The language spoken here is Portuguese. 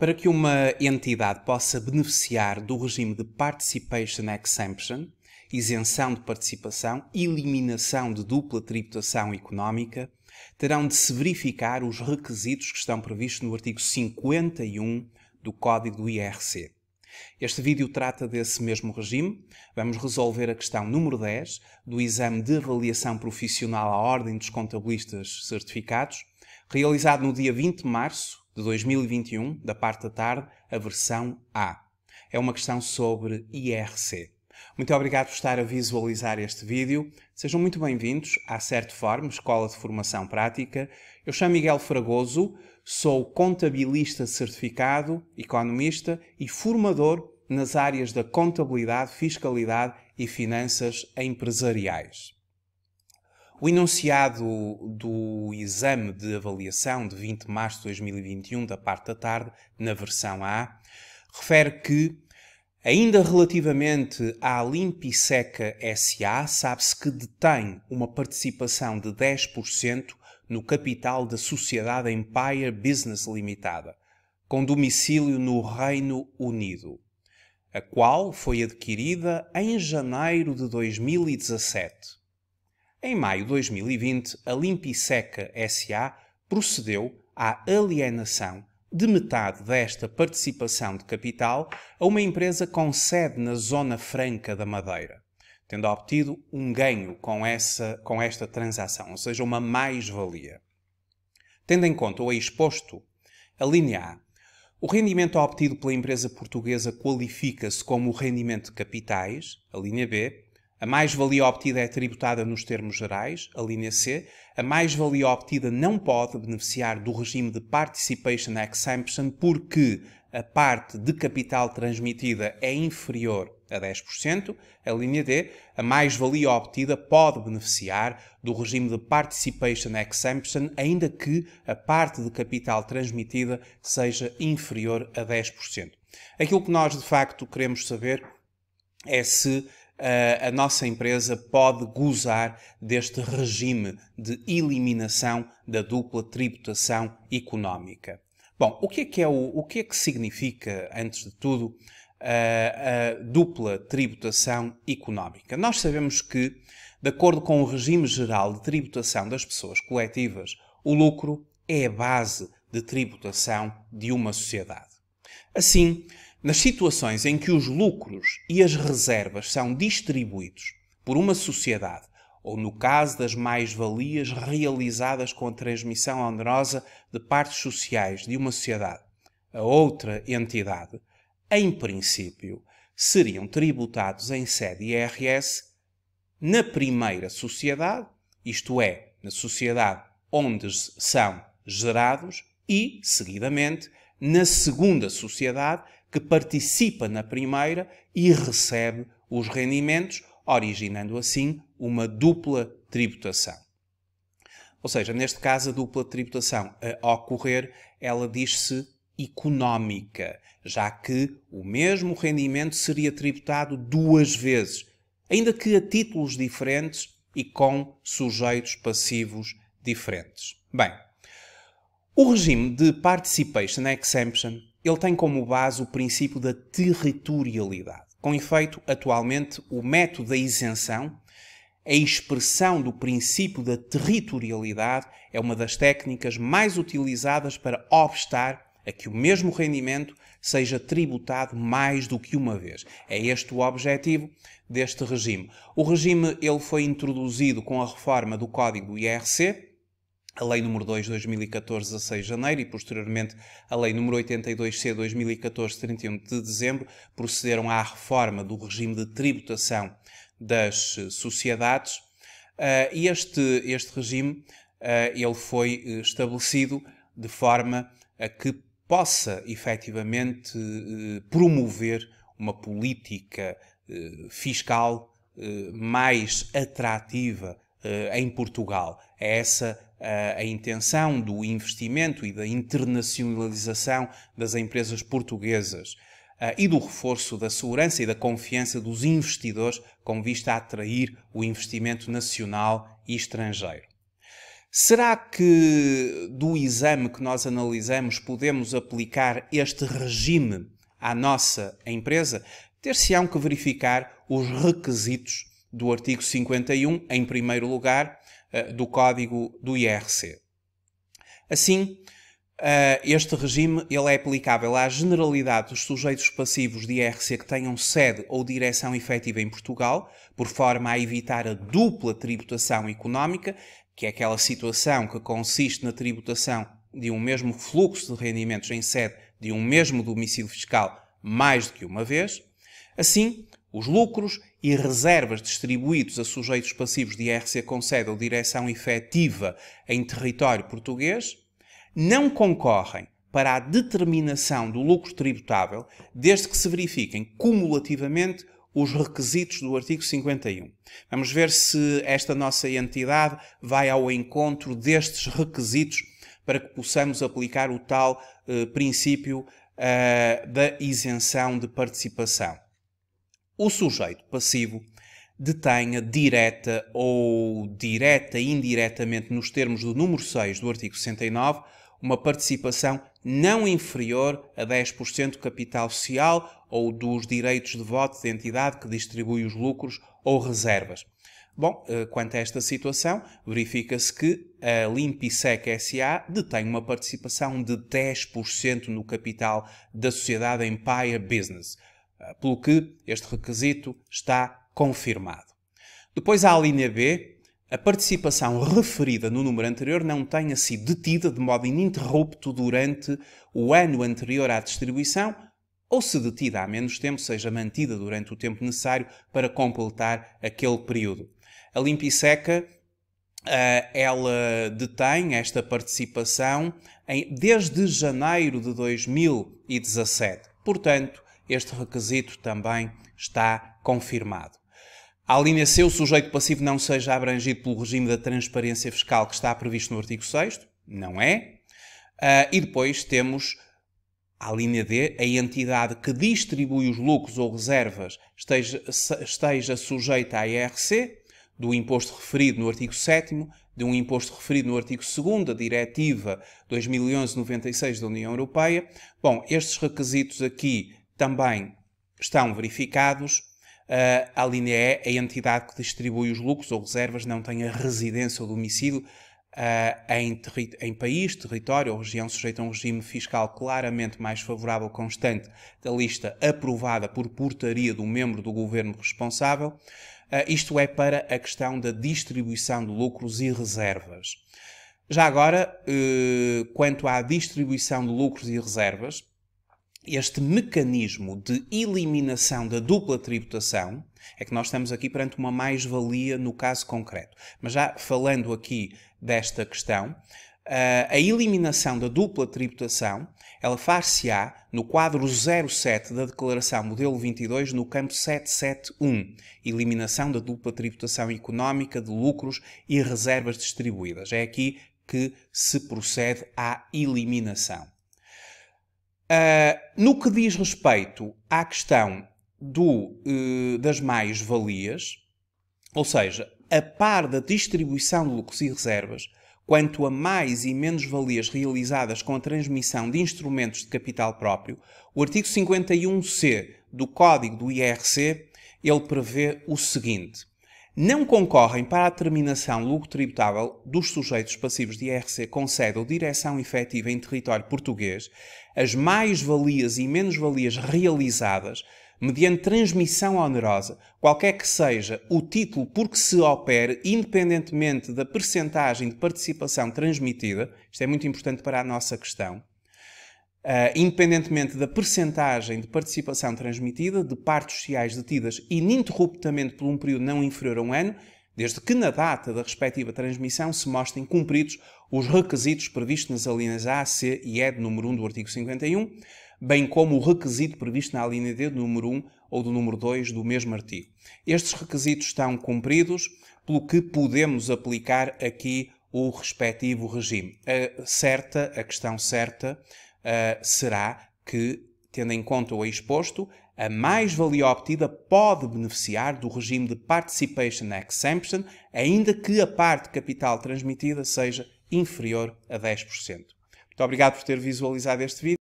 Para que uma entidade possa beneficiar do regime de Participation Exemption, isenção de participação, eliminação de dupla tributação económica, terão de se verificar os requisitos que estão previstos no artigo 51 do Código do IRC. Este vídeo trata desse mesmo regime. Vamos resolver a questão número 10 do exame de avaliação profissional à Ordem dos Contabilistas Certificados, realizado no dia 20 de março de 2021, da parte da tarde, a versão A. É uma questão sobre IRC. Muito obrigado por estar a visualizar este vídeo. Sejam muito bem-vindos à Forma, Escola de Formação Prática. Eu chamo Miguel Fragoso, sou contabilista certificado, economista e formador nas áreas da contabilidade, fiscalidade e finanças empresariais. O enunciado do exame de avaliação de 20 de março de 2021, da parte da tarde, na versão A, refere que, ainda relativamente à Limpiseca SA, sabe-se que detém uma participação de 10% no capital da sociedade Empire Business Limitada, com domicílio no Reino Unido, a qual foi adquirida em janeiro de 2017 em maio de 2020, a Limpiseca SA procedeu à alienação de metade desta participação de capital a uma empresa com sede na Zona Franca da Madeira, tendo obtido um ganho com, essa, com esta transação, ou seja, uma mais-valia. Tendo em conta o exposto, a linha A. O rendimento obtido pela empresa portuguesa qualifica-se como o rendimento de capitais, a linha B, a mais-valia obtida é tributada nos termos gerais, a linha C. A mais-valia obtida não pode beneficiar do regime de Participation Exemption porque a parte de capital transmitida é inferior a 10%, a linha D, a mais-valia obtida pode beneficiar do regime de Participation Exemption, ainda que a parte de capital transmitida seja inferior a 10%. Aquilo que nós de facto queremos saber é se eh, a, nossa empresa pode gozar deste regime de eliminação da dupla tributação económica. Bom, o que é que, é o, o que, é que significa, antes de tudo, a, eh, a dupla tributação económica? Nós sabemos que, de acordo com o regime geral de tributação das pessoas coletivas, o lucro é a base de tributação de uma sociedade. Assim, nas situações em que os lucros e as reservas são distribuídos por uma sociedade, ou no caso das mais-valias realizadas com a transmissão onerosa de partes sociais de uma sociedade a outra entidade, em princípio, seriam tributados em sede IRS na primeira sociedade, isto é, na sociedade onde são gerados, e, seguidamente, na segunda sociedade que participa na primeira e recebe os rendimentos, originando assim uma dupla tributação. Ou seja, neste caso, a dupla tributação a ocorrer, ela diz-se económica, já que o mesmo rendimento seria tributado duas vezes, ainda que a títulos diferentes e com sujeitos passivos diferentes. Bem, o regime de Participation Exemption ele tem como base o princípio da territorialidade. Com efeito, atualmente, o método da isenção, a expressão do princípio da territorialidade, é uma das técnicas mais utilizadas para obstar a que o mesmo rendimento seja tributado mais do que uma vez. É este o objetivo deste regime. O regime ele foi introduzido com a reforma do Código do IRC, a Lei número 2 de 2014, 16 de janeiro, e posteriormente a Lei número 82C 2014, 31 de dezembro, procederam à reforma do regime de tributação das eh, sociedades. Eh, e este, este regime eh, ele foi estabelecido de forma a que possa efetivamente promover uma política fiscal mais atrativa em Portugal. É essa eh, a intenção do investimento e da internacionalização das empresas portuguesas eh, e do reforço da segurança e da confiança dos investidores com vista a atrair o investimento nacional e estrangeiro. Será que do exame que nós analisamos podemos aplicar este regime à nossa empresa? Ter-se-ão que verificar os requisitos do artigo 51, em primeiro lugar, eh, do código do IRC. Assim, eh, este regime ele é aplicável à generalidade dos sujeitos passivos de IRC que tenham sede ou direção efetiva em Portugal, por forma a evitar a dupla tributação económica, que é aquela situação que consiste na tributação de um mesmo fluxo de rendimentos em sede de um mesmo domicílio fiscal mais do que uma vez. Assim, os lucros e reservas distribuídos a sujeitos passivos de IRC com sede ou direção efetiva em território português não concorrem para a determinação do lucro tributável desde que se verifiquem cumulativamente os requisitos do artigo 51. Vamos ver se esta nossa entidade vai ao encontro destes requisitos para que possamos aplicar o tal eh, princípio eh, da isenção de participação o sujeito passivo detenha direta ou direta e indiretamente nos termos do número 6 do artigo 69 uma participação não inferior a 10% do capital social ou dos direitos de voto de entidade que distribui os lucros ou reservas. Bom, eh, quanto a esta situação, verifica-se que a Limpisec SA detém uma participação de 10% no capital da sociedade Empire Business. Ah, pelo que este requisito está confirmado. Depois há a linha B. A participação referida no número anterior não tenha sido detida de modo ininterrupto durante o ano anterior à distribuição ou, se detida há menos tempo, seja mantida durante o tempo necessário para completar aquele período. A limpisseca ah, ela detém esta participação desde janeiro de 2017. Portanto, este requisito também está confirmado. A linha C, o sujeito passivo não seja abrangido pelo regime da transparência fiscal que está previsto no artigo 6 não é? Uh, e depois temos a linha D, a entidade que distribui os lucros ou reservas esteja, esteja sujeita à IRC, do imposto referido no artigo 7 de um imposto referido no artigo 2 da Diretiva 2011-96 da União Europeia. Bom, estes requisitos aqui também estão verificados. Ah, a linha E, é a entidade que distribui os lucros ou reservas não tenha residência ou domicílio ah, em, em, país, território ou região sujeita a um regime fiscal claramente mais favorável constante da lista aprovada por portaria do membro do governo responsável. Ah, isto é para a questão da distribuição de lucros e reservas. Já agora, eh, quanto à distribuição de lucros e reservas, este mecanismo de eliminação da dupla tributação é que nós estamos aqui perante uma mais-valia no caso concreto. Mas já falando aqui desta questão, eh, a eliminação da dupla tributação ela far-se-á no quadro 07 da Declaração Modelo 22, no campo 771, Eliminação da dupla tributação económica de lucros e reservas distribuídas. É aqui que se procede à eliminação. Uh, no que diz respeito à questão do, uh, das mais-valias, ou seja, a par da distribuição de lucros e reservas, quanto a mais e menos valias realizadas com a transmissão de instrumentos de capital próprio, o artigo 51c do Código do IRC, ele prevê o seguinte: não concorrem para a determinação lucro tributável dos sujeitos passivos de IRC com sede ou direção efetiva em território português as mais-valias e menos-valias realizadas mediante transmissão onerosa, qualquer que seja o título por que se opere, independentemente da percentagem de participação transmitida, isto é muito importante para a nossa questão, Uh, independentemente da percentagem de participação transmitida de partes sociais detidas ininterruptamente por um período não inferior a um ano, desde que na data da respectiva transmissão se mostrem cumpridos os requisitos previstos nas alíneas A, C e E do número 1 do artigo 51, bem como o requisito previsto na alínea D do número 1 ou do número 2 do mesmo artigo. Estes requisitos estão cumpridos, pelo que podemos aplicar aqui o respectivo regime. A certa, a questão certa, uh, será que, tendo em conta o exposto, a mais-valia obtida pode beneficiar do regime de Participation Exemption, ainda que a parte de capital transmitida seja inferior a 10%. Muito obrigado por ter visualizado este vídeo.